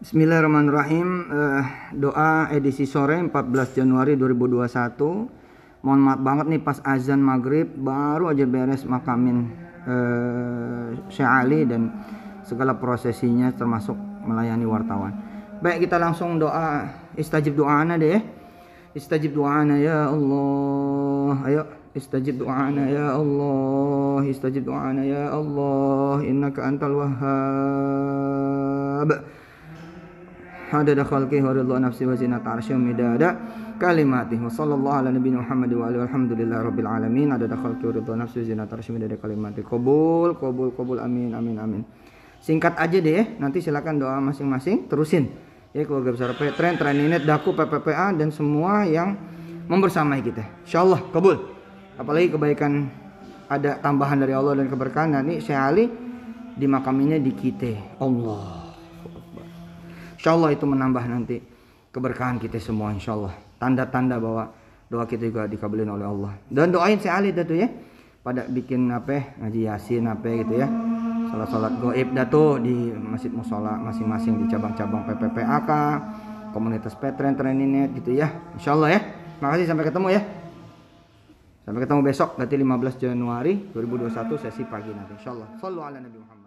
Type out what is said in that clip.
Bismillahirrahmanirrahim. Eh, doa edisi sore 14 Januari 2021. Mohon maaf banget nih pas azan maghrib baru aja beres makamin eh, Syekh Ali dan segala prosesinya termasuk melayani wartawan. Baik kita langsung doa istajib doana deh. Ya. Istajib doana ya Allah. Ayo istajib doana ya Allah. Istajib doana ya Allah. Innaka antal wahhab hadada khalqihi wa ridha nafsi wa zinata arsy midada kalimati wa sallallahu ala nabiyina Muhammad wa alihi walhamdulillahi rabbil alamin adada khalqihi wa ridha nafsi wa zinata arsy midada kalimati qabul qabul qabul amin amin amin singkat aja deh ya. nanti silakan doa masing-masing terusin ya keluarga besar tren ini Daku, PPPA dan semua yang membersamai kita insyaallah kabul apalagi kebaikan ada tambahan dari Allah dan keberkahan nah, ini Syekh Ali di makaminya di kita Allah Insya Allah itu menambah nanti keberkahan kita semua insya Allah. Tanda-tanda bahwa doa kita juga dikabulin oleh Allah. Dan doain si Ali datu ya. Pada bikin apa ngaji yasin apa gitu ya. Salat-salat goib datu di masjid musola masing-masing di cabang-cabang PPPAK, komunitas Petren ini gitu ya. Insya Allah ya. Makasih sampai ketemu ya. Sampai ketemu besok nanti 15 Januari 2021 sesi pagi nanti insyaallah. Sallu ala Nabi Muhammad.